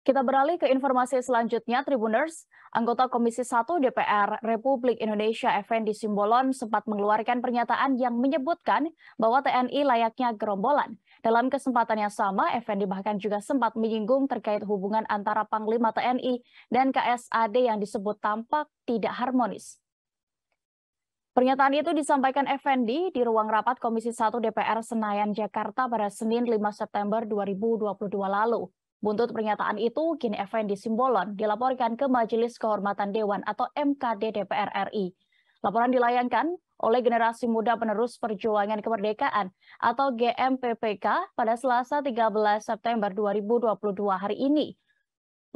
Kita beralih ke informasi selanjutnya, Tribuners. Anggota Komisi 1 DPR Republik Indonesia Effendi Simbolon sempat mengeluarkan pernyataan yang menyebutkan bahwa TNI layaknya gerombolan. Dalam kesempatan yang sama, Effendi bahkan juga sempat menyinggung terkait hubungan antara Panglima TNI dan KSAD yang disebut tampak tidak harmonis. Pernyataan itu disampaikan Effendi di ruang rapat Komisi 1 DPR Senayan, Jakarta pada Senin 5 September 2022 lalu. Buntut pernyataan itu, Kini Effendi Simbolon dilaporkan ke Majelis Kehormatan Dewan atau MKD DPR RI. Laporan dilayangkan oleh Generasi Muda Penerus Perjuangan Kemerdekaan atau GMPPK pada Selasa 13 September 2022 hari ini.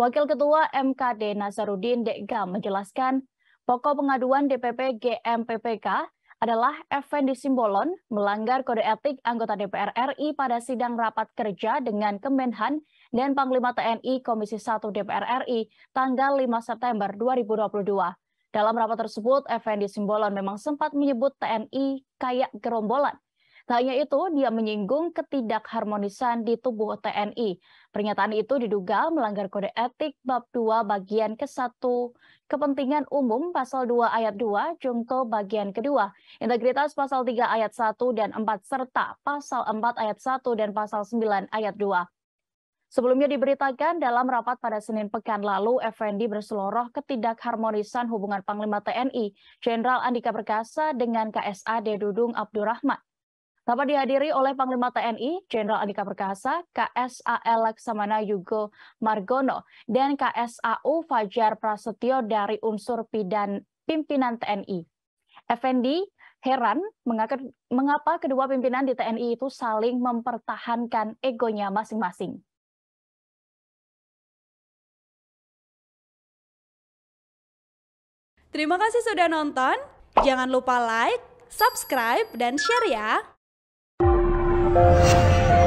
Wakil Ketua MKD Nazarudin Dekga menjelaskan, pokok pengaduan DPP GMPPK adalah Effendi Simbolon melanggar kode etik anggota DPR RI pada sidang rapat kerja dengan Kemenhan dan Panglima TNI Komisi 1 DPR RI tanggal 5 September 2022. Dalam rapat tersebut, Effendi Simbolon memang sempat menyebut TNI kayak gerombolan Tak nah, hanya itu, dia menyinggung ketidakharmonisan di tubuh TNI. Pernyataan itu diduga melanggar kode etik bab 2 bagian ke-1 kepentingan umum pasal 2 ayat 2 jungto bagian kedua, integritas pasal 3 ayat 1 dan 4 serta pasal 4 ayat 1 dan pasal 9 ayat 2. Sebelumnya diberitakan dalam rapat pada Senin pekan lalu, Effendi berseloroh ketidakharmonisan hubungan Panglima TNI, Jenderal Andika Perkasa dengan KSA Dudung Abdurrahman. Rapat dihadiri oleh Panglima TNI, Jenderal Andika Perkasa, KSAL Laksamana Yugo Margono, dan KSAU Fajar Prasetyo dari unsur pidan pimpinan TNI. Effendi heran mengapa kedua pimpinan di TNI itu saling mempertahankan egonya masing-masing. Terima kasih sudah nonton. Jangan lupa like, subscribe, dan share ya. Thank you.